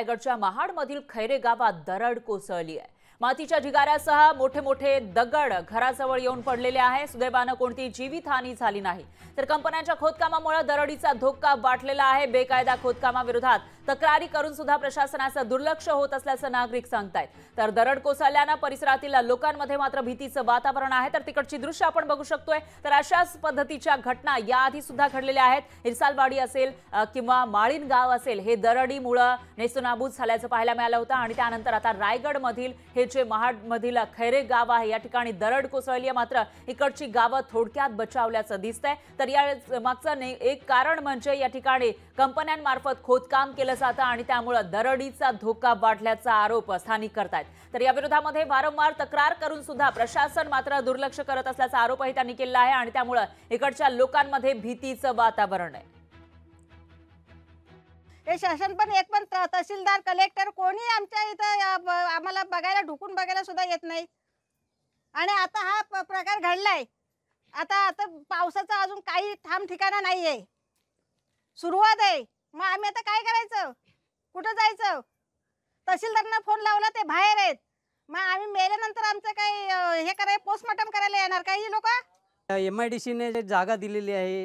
रायगडच्या महाडमधील खैरे गावात दरड कोसळली आहे मातीच्या ढिगाऱ्यासह मोठे मोठे दगड घराजवळ येऊन पडलेले आहे सुदैवानं कोणती जीवितहानी झाली नाही तर कंपन्यांच्या खोदकामामुळे दरडीचा धोका वाटलेला आहे बेकायदा खोदकामाविरोधात तक्रारी करून सुद्धा प्रशासनाचं दुर्लक्ष होत असल्याचं नागरिक सांगतायत तर दरड कोसळल्यानं परिसरातील लोकांमध्ये मात्र भीतीचं वातावरण आहे तर तिकडची दृश्य आपण बघू शकतोय तर अशाच पद्धतीच्या घटना याआधी सुद्धा घडलेल्या आहेत हिरसालवाडी असेल किंवा माळीन गाव असेल हे दरडीमुळं नेस्तनाबूत झाल्याचं पाहायला मिळालं होतं आणि त्यानंतर आता रायगडमधील हे जे महाडमधील खैरे गाव आहे या ठिकाणी दरड कोसळली आहे मात्र इकडची गावं थोडक्यात बचावल्याचं दिसतंय तर या मागचं एक कारण म्हणजे या ठिकाणी कंपन्यांमार्फत खोदकाम केलं जातं आणि त्यामुळं दरडीचा धोका वाढल्याचा आरोप स्थानिक करतायत तर या विरोधामध्ये वारंवार तक्रार करून सुद्धा प्रशासन मात्र दुर्लक्ष करत असल्याचा आरोपही त्यांनी केला आहे आणि त्यामुळं इकडच्या लोकांमध्ये भीतीचं वातावरण आहे हे शासन पण एक पण तहसीलदार कलेक्टर कोणी आमच्या इथं आम्हाला बघायला ढुकून बघायला सुद्धा येत नाही आणि आता हा प्रकार घडलाय आता आता पावसाचा अजून काही ठाम ठिकाणा नाही आहे सुरुवात आहे मग आम्ही आता काय करायचं कुठं जायचं तहसीलदारांना फोन लावला ते बाहेर आहेत मग आम्ही मेल्यानंतर आमचं काही हे करायला पोस्टमार्टम करायला येणार काही लोक एम आय डी सीने जागा दिलेली आहे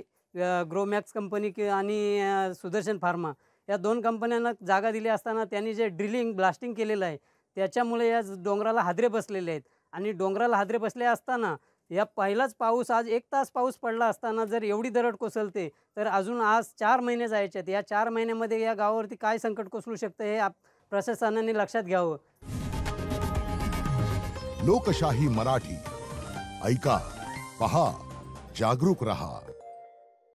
ग्रोमॅक्स कंपनी कि- आणि सुदर्शन फार्मा या दोन कंपन्यांना जागा दिली असताना त्यांनी जे ड्रिलिंग ब्लास्टिंग केलेलं आहे त्याच्यामुळे या डोंगराला हादरे बसलेले आहेत आणि डोंगराला हादरे बसले असताना या पहिलाच पाऊस आज एक तास पाऊस पडला असताना जर एवढी दरड कोसळते तर अजून आज चार महिने जायचे आहेत या चार महिन्यामध्ये या गावावरती काय संकट कोसळू शकतं हे आप प्रशासनाने लक्षात घ्यावं लोकशाही मराठी ऐका पहा जागरूक रहा